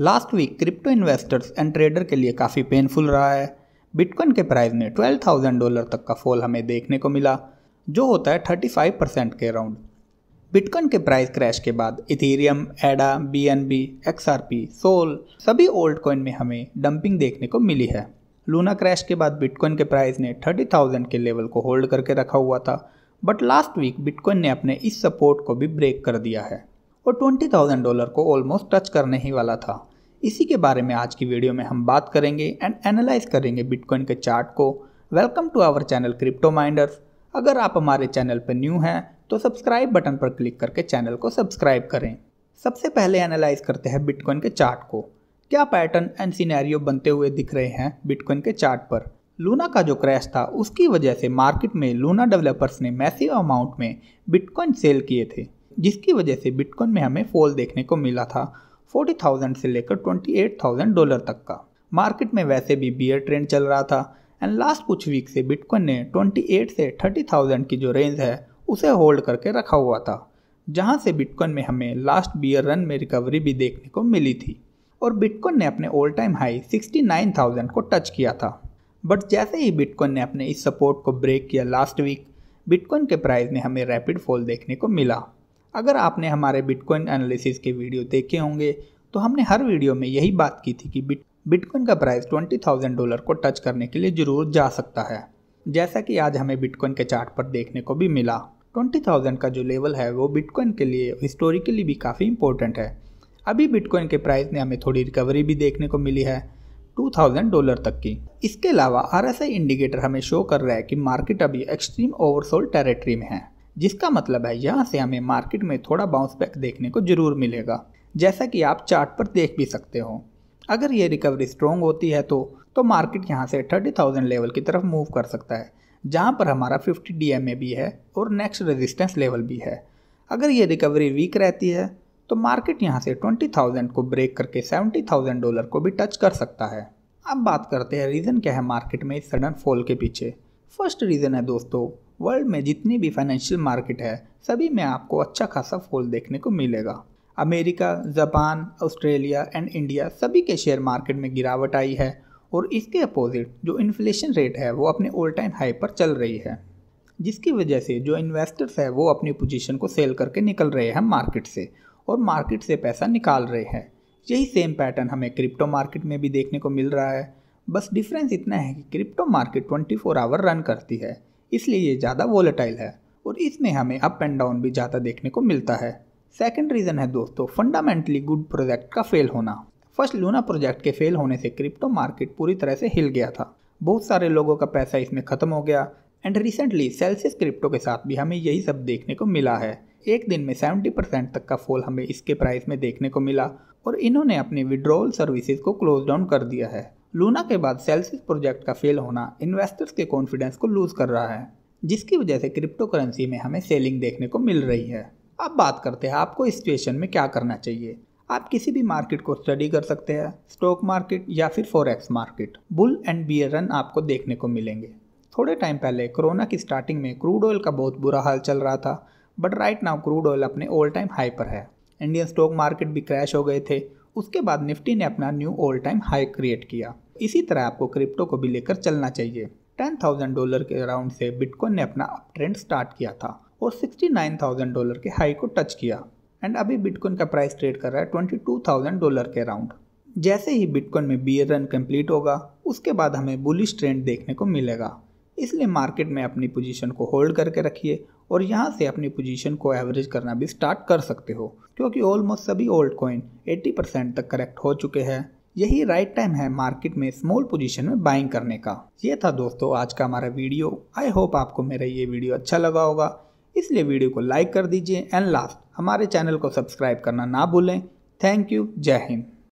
last week crypto investors and trader के लिए काफ़ी पेनफुल रहा है बिटकॉइन के प्राइस में 12,000 डॉलर तक का फॉल हमें देखने को मिला जो होता है 35 परसेंट के अराउंड बिटकॉइन के प्राइस क्रैश के बाद इथेरियम एडा B N B x R P soul सभी ओल्ड कॉइन में हमें डंपिंग देखने को मिली है लूना क्रैश के बाद बिटकॉइन के प्राइस ने 30,000 के लेवल को होल्ड करके रखा हुआ था बट लास्ट वीक बिटकॉइन ने अपने इस सपोर्ट को भी ब्रेक कर दिया है और ट्वेंटी थाउजेंड डॉलर को ऑलमोस्ट टच करने ही वाला था इसी के बारे में आज की वीडियो में हम बात करेंगे एंड एनालाइज करेंगे बिटकॉइन के चार्ट को welcome to our channel crypto minders अगर आप हमारे चैनल पर न्यू हैं तो सब्सक्राइब बटन पर क्लिक करके चैनल को सब्सक्राइब करें सबसे पहले एनालाइज करते हैं बिटकॉइन के चार्ट को क्या पैटर्न एंड सीनैरियो बनते हुए दिख रहे हैं बिटकॉइन के चार्ट पर लूना का जो क्रैश था उसकी वजह से मार्केट में लूना डेवलपर्स ने मैसिव अमाउंट में बिटकॉइन सेल किए थे जिसकी वजह से बिटकॉइन में हमें फॉल देखने को मिला था 40,000 से लेकर 28,000 डॉलर तक का मार्केट में वैसे भी बियर ट्रेंड चल रहा था एंड लास्ट कुछ वीक से बिटकॉइन ने 28 से 30,000 की जो रेंज है उसे होल्ड करके रखा हुआ था जहां से बिटकॉइन में हमें लास्ट बियर रन में रिकवरी भी देखने को मिली थी और बिटकॉइन ने अपने ऑल टाइम हाई 69,000 को टच किया था बट जैसे ही बिटकॉइन ने अपने इस सपोर्ट को ब्रेक किया लास्ट वीक बिटकॉइन के प्राइस में हमें रैपिड फॉल देखने को मिला अगर आपने हमारे बिटकॉइन एनालिसिस के वीडियो देखे होंगे तो हमने हर वीडियो में यही बात की थी कि बिट बिटकॉइन का प्राइस ट्वेंटी थाउजेंड डॉलर को टच करने के लिए ज़रूर जा सकता है जैसा कि आज हमें बिटकॉइन के चार्ट पर देखने को भी मिला ट्वेंटी थाउजेंड का जो लेवल है वो बिटकॉइन के लिए हिस्टोरिकली भी काफ़ी इंपॉर्टेंट है अभी बिटकॉइन के प्राइस ने हमें थोड़ी रिकवरी भी देखने को मिली है 2000 डॉलर तक की इसके अलावा आर इंडिकेटर हमें शो कर रहा है कि मार्केट अभी एक्सट्रीम ओवरसोल्ड टेरिटरी में है जिसका मतलब है यहाँ से हमें मार्केट में थोड़ा बाउंस बैक देखने को ज़रूर मिलेगा जैसा कि आप चार्ट पर देख भी सकते हो अगर ये रिकवरी स्ट्रॉन्ग होती है तो तो मार्केट यहाँ से 30,000 लेवल की तरफ मूव कर सकता है जहाँ पर हमारा 50 डी भी है और नेक्स्ट रेजिस्टेंस लेवल भी है अगर ये रिकवरी वीक रहती है तो मार्केट यहाँ से 20,000 को ब्रेक करके 70,000 डॉलर को भी टच कर सकता है अब बात करते हैं रीज़न क्या है मार्केट में इस सडन फॉल के पीछे फर्स्ट रीज़न है दोस्तों वर्ल्ड में जितनी भी फाइनेंशियल मार्केट है सभी में आपको अच्छा खासा फॉल देखने को मिलेगा America Japan Australia and India सभी के शेयर मार्केट में गिरावट आई है और इसके अपोजिट जो इन्फ्लेशन रेट है वो अपने ऑल टाइम हाई पर चल रही है जिसकी वजह से जो इन्वेस्टर्स है वो अपनी पोजीशन को सेल करके निकल रहे हैं मार्केट से और मार्केट से पैसा निकाल रहे हैं यही सेम पैटर्न हमें क्रिप्टो मार्केट में भी देखने को मिल रहा है बस डिफरेंस इतना है कि क्रिप्टो मार्केट 24 आवर रन करती है इसलिए ये ज़्यादा वोलेटाइल है और इसमें हमें अप एंड डाउन भी ज़्यादा देखने को मिलता है सेकेंड रीज़न है दोस्तों फंडामेंटली गुड प्रोजेक्ट का फेल होना फर्स्ट लूना प्रोजेक्ट के फेल होने से क्रिप्टो मार्केट पूरी तरह से हिल गया था बहुत सारे लोगों का पैसा इसमें ख़त्म हो गया एंड रिसेंटली सेल्सियस क्रिप्टो के साथ भी हमें यही सब देखने को मिला है एक दिन में 70 परसेंट तक का फॉल हमें इसके प्राइस में देखने को मिला और इन्होंने अपने विड्रोवल सर्विसेज को क्लोज डाउन कर दिया है लूना के बाद सेल्सिस प्रोजेक्ट का फेल होना इन्वेस्टर्स के कॉन्फिडेंस को लूज़ कर रहा है जिसकी वजह से क्रिप्टो करेंसी में हमें सेलिंग देखने को मिल रही है अब बात करते हैं आपको इस सिचुएशन में क्या करना चाहिए आप किसी भी मार्केट को स्टडी कर सकते हैं स्टॉक मार्केट या फिर forex market bull and bear run आपको देखने को मिलेंगे थोड़े टाइम पहले कोरोना की स्टार्टिंग में क्रूड ऑयल का बहुत बुरा हाल चल रहा था but right now crude oil अपने ऑल टाइम हाई पर है इंडियन स्टॉक मार्केट भी क्रैश हो गए थे उसके बाद निफ्टी ने अपना new all time high create किया इसी तरह आपको क्रिप्टो को भी लेकर चलना चाहिए टेन थाउजेंड डॉलर के अराउंड से बिटकॉइन ने अपना अप ट्रेंड स्टार्ट किया था और सिक्सटी नाइन थाउजेंड डॉलर के हाई को टच किया एंड अभी बिटकॉइन का प्राइस ट्रेड कर रहा है ट्वेंटी टू थाउजेंड डॉलर के अराउंड जैसे ही बिटकॉइन में बी रन कंप्लीट होगा उसके बाद हमें बुलिश ट्रेंड देखने को मिलेगा इसलिए मार्केट में अपनी पोजीशन को होल्ड करके रखिए और यहाँ से अपनी पोजीशन को एवरेज करना भी स्टार्ट कर सकते हो क्योंकि ऑलमोस्ट सभी ओल्ड कॉइन 80 परसेंट तक करेक्ट हो चुके हैं यही राइट टाइम है मार्केट में स्मॉल पोजीशन में बाइंग करने का ये था दोस्तों आज का हमारा वीडियो आई होप आपको मेरा ये वीडियो अच्छा लगा होगा इसलिए वीडियो को लाइक कर दीजिए एंड लास्ट हमारे चैनल को सब्सक्राइब करना ना भूलें थैंक यू जय हिंद